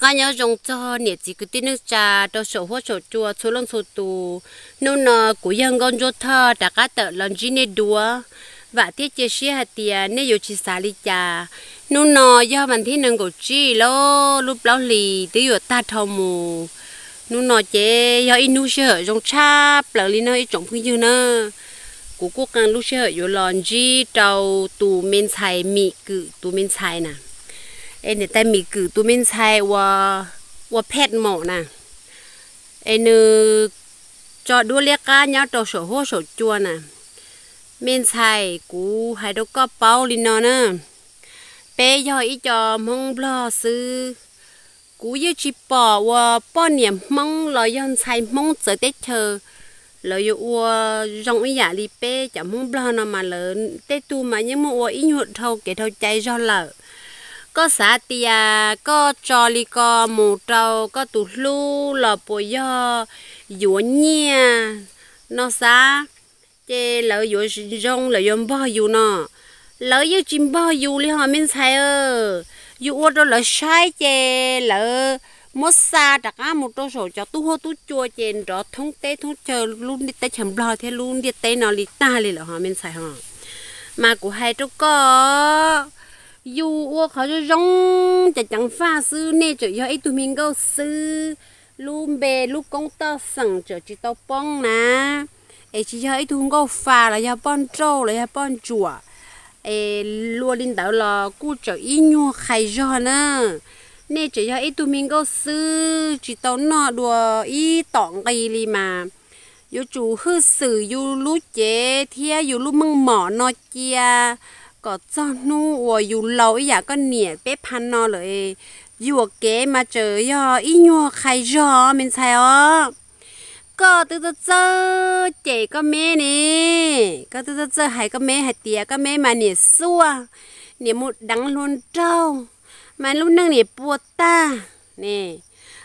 các nhà trồng cho nhiệt chỉ cứ tin nước trà đồ sổ hoa sổ chua số lông số tù nô nọ của dân con cho thơ đã cá tợ lần gì nên đùa và tiết chia sẻ hạt tiền nên dù chỉ xả đi trà nô nọ do bản thiên năng của chi lo lúc lão lì tới giờ ta thâu mù nô nọ chế do in nu sơ dùng cha lỡ lì nơi trồng cái như nơ. của quốc càng lúc sơ dù lòn gì trâu tù miền Tây mị cự tù miền Tây nè em để tay mì cử tụi mình xài và và pet mỏ nè em ờ, cho đua liếc cá nhau trâu sổ hô nè mình xài cú hai nè bé giờ ý cho mong lo sư cú giờ chỉ bỏ và bỏ niệm mong lo yon xài mong chờ tết chờ lời yo ua rong ý giả đi mà lớn tết tu mà nhưng mà ua ý nhuận thâu cái thâu cháy lợ có xã tia có trò li có mù trâu có tủ lu lò bò yo dũa nhia nó xã chê lỡ dũa rong lỡ dùm bao dù nó lỡ dũa chim bao dù li họ mình xài ơ dũa đó lỡ sai chê lỡ mất xa đặc á một đôi sổ cho tu hô tu chua chèn đó thông tế thông chờ luôn đi tới chấm lo thế luôn đi tới nó li ta li lỡ họ mình xài họ mà của hai chỗ có dù เขาจะร้องจะจังฟ้าซื้อเนี่ยจะย่อยตัวมิงก็ซื้อลูกเบลูกกงต่อสั่งจะจิตเอาป้องนะไอชิย่อยตัวก็ฟ้าแล้วย่าป้อนโจ้แล้วย่าป้อนจั่วไอลัวลินเต๋อรอกูจะอีนัวไข่ย่อนะเนี่ยจะย่อยตัวมิงก็ซื้อจิตเอาหนอดัวอีตองกีลีมาอยู่จู่ฮือสื่ออยู่รู้เจ๊เทียอยู่รู้มึงหมอนอเจียก็จ้านู่วัวอยู่เราออยากก็เหนียดเป๊ะพันนอเลยอยู่เก๋มาเจอยออีนัวใครยอมันใช่อก็ตืวอเจอเจก็แม่นี่ก็ตืวเจอหายก็แม่หายเตียก็แม่มาเนี่ยซัวเนี่ยมุดดังลุนเจ้ามันลุนนั่งเนี่ยปวดตา นี่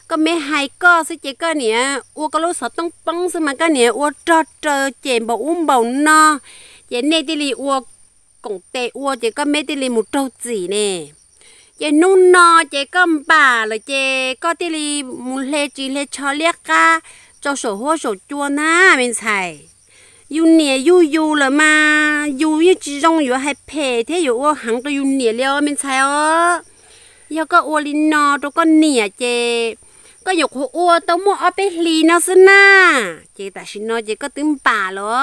ก็แม่หายก็สิเจก็เนี่ยอ้วก็รู้สึกต้องป้องสมันก็เนี่ยอ้วจอดเจอเจบากอุ้มเบานอเจเนติลีอ้วกงเตอ้วเจก็ไม่ได้เลยมมดเต้าจีเน่เจนุ่นนอเจก็ป่าเลยเจก็ได้เลยมูเลจีเลชอเลียกาจ้าโสหัวโสจัวนาเป็นไงอยู่เหนียอยู่อยู่เลยมาอยู่ยี่จีจงอยู่ให้เพเที่อยู่ว่าหังก็อยู่เหนียเลี้ยวมันใช่อ๋อยก็อวลินนอตัวก็เหนียเจ ก็ยกหัวอวตัวมัวเอาไปหลีนะสินะเจแต่ชินนอเจก็ตึมป่าเหรอ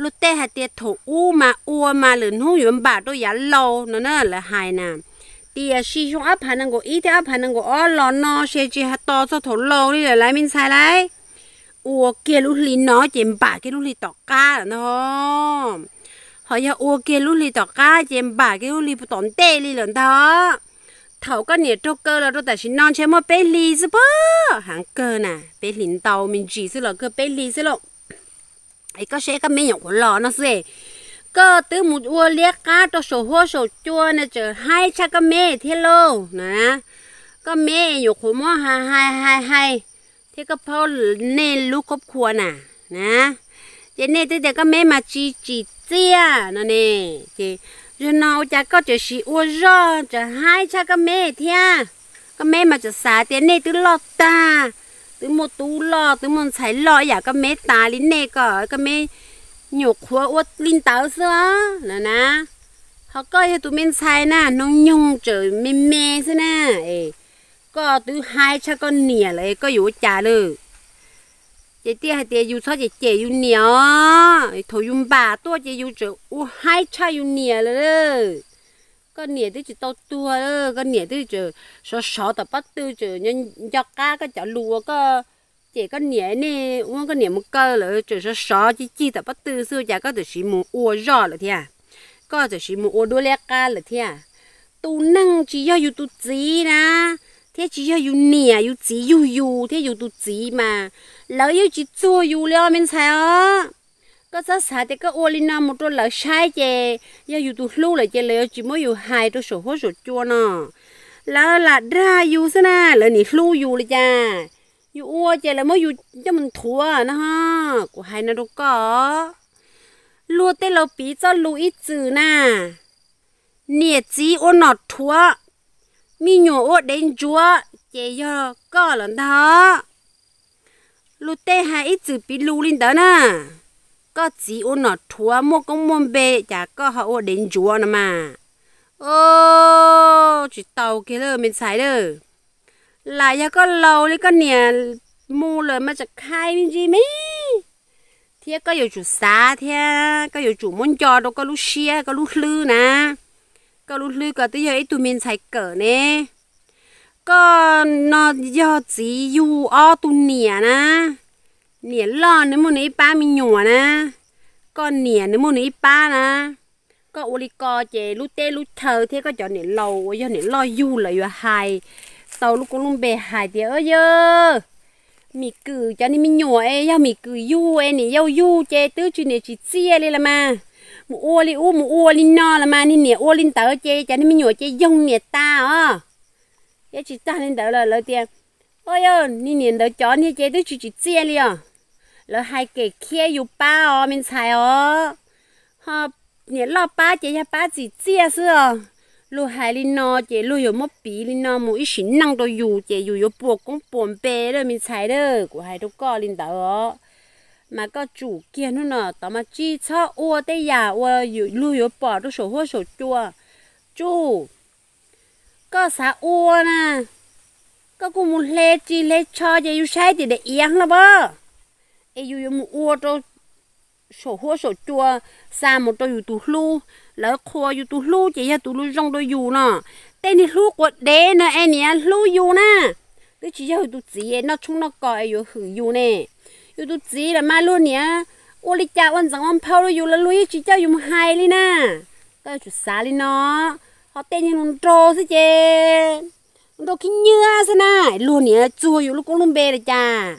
ลุเตะหาเตียโถอู้มาอัวมาหรือหูยมบาด้วยยาโลนั่นน่ละหายนะเตียชีชงอัพานังโกอีเตอัพานังโกอ๋อหลอนนอเชจีฮัตโตสะโถโลนี่แหละไรมินไซไรอัวเกลุลีน้อเจมบาเกลุลีตอก้าเนาะหอยาอัวเกลุลีตอก้าเจมบาเกลุลีปตอนเตลีหลอนเถาเถาก็เนี่ยโจเกอร์แล้วแต่ฉันนอนเชมว่าเปลีสะเปอหางเกอร์น่ะ เปลินเตามินจีสิหรอกเกอร์เปลีสิหรอกไอ้ก็เชก็ไม่หยกคนรหล่อนะสิ ก็ตื้อมุดอัวเลี้ยก้าตัวโสหัวโสจัวเนี่ยเจอให้ชักก็เม่เทโลนะ ก็เม่หยก่ขมอหาหายหายหายที่ก็พ่อเน่ลูกครอบครัวน่ะนะ เจเน่แต่ก็เม่มาจีจีเจียนั่นเองเจจนอาจะก็จะสีอ้วนจะให้ชักก็เม่เทียก็เม่มาจะสาเจเน่ตื้อหลอดตา tôi một tú lo, tôi muốn sải lo, giả cái mẹ ta linh này cỡ cái mẹ nhục khóa uất linh táo xưa nè nè họ coi thì tụi mình sai nè nó nhung trời mê mê thế nè có tụi hai cha con nia lại có yếu trả lử chị tia hai tia yếu sao chị chị yếu nìa thôi yếu ba, tôi chị yếu trời u hai cha yếu nia rồi con nhẹ tới chỉ tao tua con nhẹ tới chờ sợ sợ tao bắt tư chờ nhân cho cá cái chả lúa có chỉ con nhẹ nè uống con nhẹ một cơ là chờ sợ sợ chỉ chi tao bắt tư xưa chả có được gì muốn uo rõ là thế à có được gì muốn uo đôi lẹ cá là thế à tu năng chỉ do yêu tu gì na thế chỉ do yêu nhẹ yêu chỉ yêu yêu thế yêu tu gì mà lỡ yêu chỉ chua yêu leo mình sao ก็จะสาแต่ก็อวลินามุตัวหลักใช่เจยาอยู่ตัวลูกเลยเจเลยจิมอยู่หายตัวโฉหัวโฉจัวเนาะแล้วหลัดได้อยู่ซะนะแล้วนี่ลูกอยู่เลยจ้าอยู่อ้วเจเลยมื่อยู่จะมันถั่วนะฮะกูหายนะดูก็ลูกเต้เราปีเจ้าลูกอีจือน่ะเนี่ยจีอ้วนหนอดถั่วมีหนูอ้วเด่นจัวเจยอก็หลันท้อลูกเต้หายอีจือปีลูลินเด้อน่ะ có chỉ ôn nó thua mua công môn bê chả có họ ôn đến chúa mà ô chỉ tàu kia rồi mình xài rồi lại giờ có lâu đi mua rồi mà chả khai mình gì mấy thế có nhiều chủ xa thế có nhiều chủ muốn đâu có lúc xia có lúc lư nè có lúc lư có tới giờ ấy tụi mình xài cỡ nè có nó do chỉ dù o tụi nè nè nỉa lo nếu mà nấy ba mình nhỏ na con nỉa nếu mà nấy ba na có ô li co chè lú tê thế có cho nỉa lâu do nỉa lo du lại hài tàu lúc cũng luôn bè hài thì ơi dơ mì cử cho nên mình nhỏ ấy mì cử du ấy nỉ do du chè tứ chuyện này chỉ chia đi là mà mu ô li u mu ô li no là mà nên nỉa ô li tờ chè cho à cái chỉ ta nên đỡ là lời ôi ơi nên nỉa đỡ chó nỉa chè tứ chuyện chỉ chia à แล้วให้เกเคียอยู่ป้าอ๋อมินชายอ๋อฮะเนี่ยรอบป้าเจียป้าจีเจียเสือลูกหายลินอเจลูกอยู่มัอปีลินอมูอีฉินนั่งตัวอยู่เจอยู่อยู่ปวกกงปวนเปเลยมินชายเด้อกูหายทุกก้อลินตอ๋อมาก็จู่เกียนู่นน่ะต่อมาจีชออัวได้ยาอัวอยู่ลูกอยู่ปอดตัวโฉหัวโฉจัวจู่ก็สาอัวนะ ก็กูมุเลจีเลชอจะอยู่ใช้ติดเอียงละเบ่ ai yêu mu uo cho sổ hua sổ chua sa một đôi tu lu lỡ khua yêu tu lu chỉ là tu lu rong đôi dù nè tên đi lu của đế nè em nè lu dù nè đứa chỉ là tu chỉ nó chung nó gọi yêu hưởng dù nè yêu tu chỉ là ma luôn nè ô li cha ôn rằng ông phao yêu là lu chỉ cho dùng hai li nè cái chú sa li nó họ tên như nó trô chứ chê nó kinh nhưa sao nè luôn nè chua yêu lúc cũng luôn bê rồi cha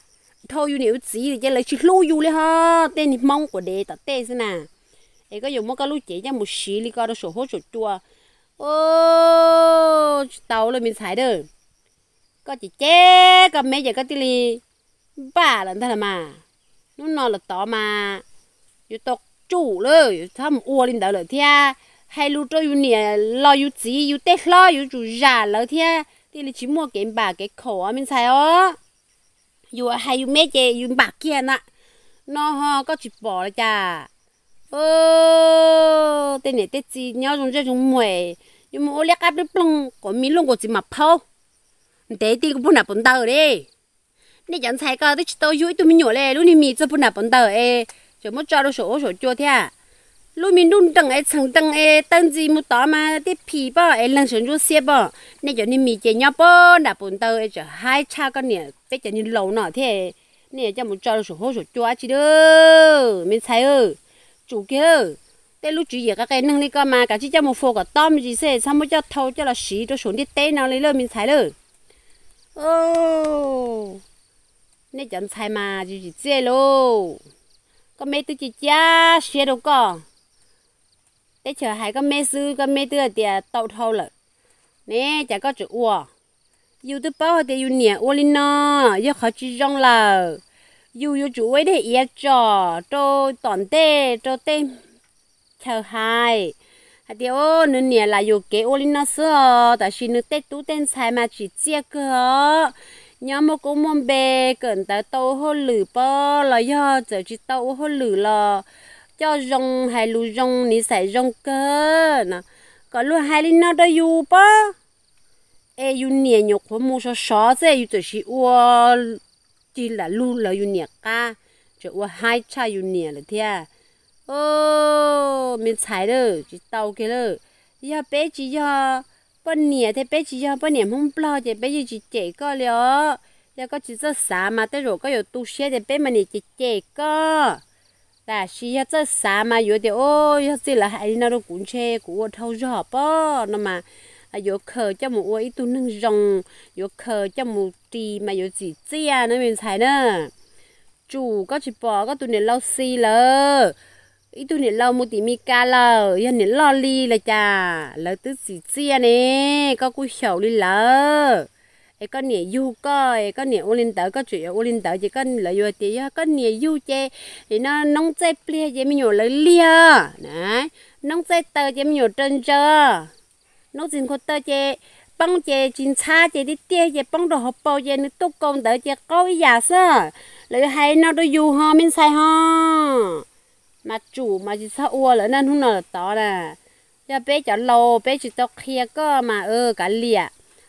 thâu yêu nếu chỉ thì lấy chỉ lú u đi ha tên thì mong của đề ta tên thế nè ấy có dùng một cái lú chỉ cho một xí li coi đó sổ hốt sổ chua ô tàu là mình xài được có chỉ chế có mấy giờ có tí li ba lần thế là mà nó nó là tỏ mà u tộc chủ rồi tham uo lên đầu rồi thia hay lu cho u nè lo yêu chỉ u tết lo u chủ già rồi thia thì là chỉ mua cái bà cái khổ mình xài ó อยู่ให้อยู่เมเจอยู่บักเกียน่ะนอฮอก็จุดบ่อเลยจ้าเออเตเนี่ยเตจีเนี่ยจงเจ้าจงมวยอยู่มัวเล็กอับปลุงก็มีลุงก็จิมาเผาเตตีก็ปุ่นอ่ะปุ่นเตอร์เลยนี่ยังใช้ก็ได้ชิโตยุ่ยตัวมีหนูเลยลูกนี่มีจะปุ่นอ่ะปุ่นเตอร์เอจะมั่วจ้าลูกโฉโฉจ้าเท่า lúc mình đun đằng ấy chẳng đằng ấy tân gì một tỏ mà tiếp phì bò ấy lần xuống rút xe bò nên cho nên mì chế nhau bò đã bún tàu ấy cho hai cha con nè bây giờ nên lâu nọ thế nè cho một trò sổ hô sổ chua chứ đó mình thấy ơ chủ kia thế lúc chủ yếu các cái năng này cơ mà cả chỉ cho một phố cả to mình chỉ xe xong mới cho thâu cho là xí cho xuống đi tê nào lấy lên mình thấy rồi ô nên chẳng thấy mà chỉ chỉ chơi lô có mấy thứ chỉ cha xe đâu để chờ hai con mẹ sư con mẹ tưa thì à, tàu thâu lợ nè chả có chữ ua yêu tôi bao thì yêu nhẹ ua lên nó yêu khó chỉ rong lợ yêu yêu chủ ấy để yêu à, trò cho toàn tê cho tê chờ hai hạt tiêu nữa nhẹ là yêu kế ua lên nó sơ tại xin nữa tết tú tên sai mà chỉ chia cơ nhớ một cũng mong bề cần tới tàu hôn lử bơ là do giờ chỉ tàu hôn lử là cho rong hay lu rong ni sai rong cơ nè có lu hai linh nó đó yu ba e yu nia nhục của mua số số thế yu tự chỉ ua chỉ là lu là yu nia cả chỉ ua hai cha yu nia là thế ô mình sai rồi chỉ tàu kia rồi giờ bé chỉ giờ bên nia thế bé chỉ giờ bên nia không bao giờ bé chỉ chạy có liệu giờ có chỉ rất xa mà tới rồi có nhiều tu thì bé mà nia chỉ chạy là chỉ hết cho xa mà yếu thì ôi hết chỉ là hay nó cũng che của thâu gió bó nó mà yếu à, khờ cho một ít tu nâng rồng yếu khờ cho một tì mà yếu chỉ chia nó mình xài nữa chủ có chỉ bỏ có tu này lâu xì lờ ít tu này lâu một tì mi ca lờ yên này lo li là cha, lỡ tứ chỉ chia nè có cú sầu đi lờ cái con nè du cái con nè ô tới tớ có chuyện ô linh tớ chỉ con lợi vừa tí con nè yêu chê thì nó nông chê plia chê mình nhổ lấy lia đấy nông chê tớ chê mình nhổ trơn trơ nông chinh cô tớ chê bông chê chín cha chê đi tia chê bông đồ hộp bao chê nó tốt công tớ chê coi ý giả sơ lợi hay nó đôi yêu ho mình sai ho mà chủ mà chỉ sợ ua lỡ nên không nào tỏ nè giờ bé chọn lô bé chỉ tóc kia cơ mà ơ ừ, cả liệt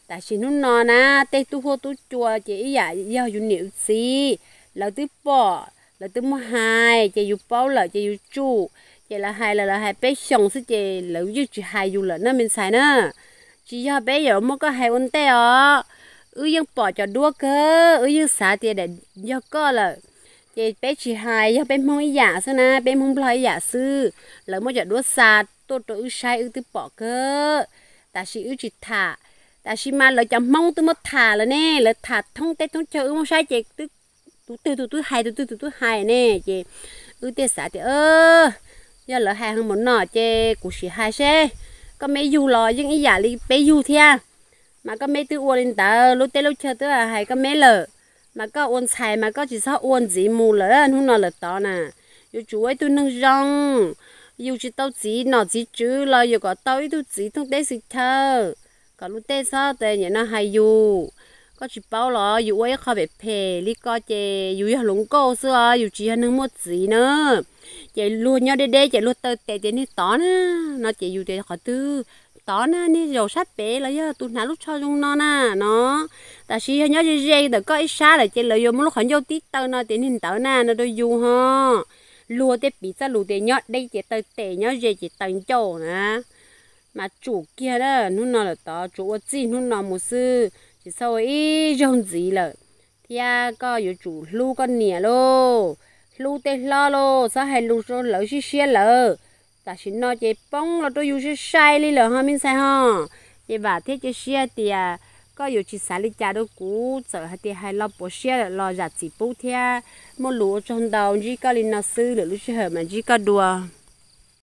ta chỉ nó nọ na tê tu hô tu chùa chỉ dạ giờ dùng nhiều gì là thứ bỏ là thứ mua hai chỉ dùng bao là chỉ dùng chu chỉ là hai là là hai bé xong sẽ chỉ là dùng chỉ hai dùng là nó mình xài nữa chỉ giờ bé giờ mua có hai ông tê ó ư dương bỏ cho đua cơ ư dương xả tiền để giờ có là chị bé chị hai giờ bé mong giả xưa na bé mong lo giả sư lỡ mua giờ đua xa tôi tôi ư sai ư thứ bỏ cơ ta chỉ ư chỉ thả ta xí mà lợi chồng mong tôi mất thả là nè lợi thả thông tết tôi chơi mong sai chị tôi tôi tôi tôi tôi hay tôi tôi tôi tôi hay nè chị ư tết xã thì ơ giờ lợi hai hơn một nọ chị cũng xí hai xe có mấy du lò nhưng ý giả đi bé du à, mà có mấy tôi uống lên tờ lúc tết lúc chơi tôi à hay có mấy lợ mà có uống xài mà có chỉ sao uống gì mù lợ không nó lợ to nè yêu chú ấy tôi nâng rong yêu chỉ tao chỉ nọ chỉ chứ lo yêu có tao ấy tôi chỉ thông tết gì thơ ก็ลูเต้ซะแต่เนี่ยนะให้อยู่ก็ชิบเป้าหรออยู่ไว้เขาแบบเพลิก็เจอยู่อย่าหลงโก้เสื้ออยู่จีนึงหมดสีเนอะเจลูนยอดเด้เจลูเตอเตเจนี่ต่อนะนอเจอยู่เจขอตื้อต่อนะนี่เราชัดเป๋แล้วย่าตุนหาลูกชอยงนอน่ะเนาะแต่ชีเนาะเจเจแต่ก็ไอ้ชาเลยเจเลยยมลูกขันโยติเตอร์นอเจนี่ต่อนะนอโดยอยู่ฮะลัวเตปีซะลูเตยอดได้เจเตอเตยอดเจเจตังโจนะ mà chủ kia đó nó nó là tao chủ ở gì nó nó một sư chỉ sau ấy rong gì là thì à có 有主路个年咯，路得拉咯，啥还路上老是些了，但是那些崩了都有些晒哩了，哈明晒哈，也把这些些的啊，có nhiều chỉ xả đi cha đó cũ sợ hay thì hay lo bố xe lo giặt chỉ bố thea một lúa trong đầu chỉ có linh nó sư được lúc chơi mà chỉ có đùa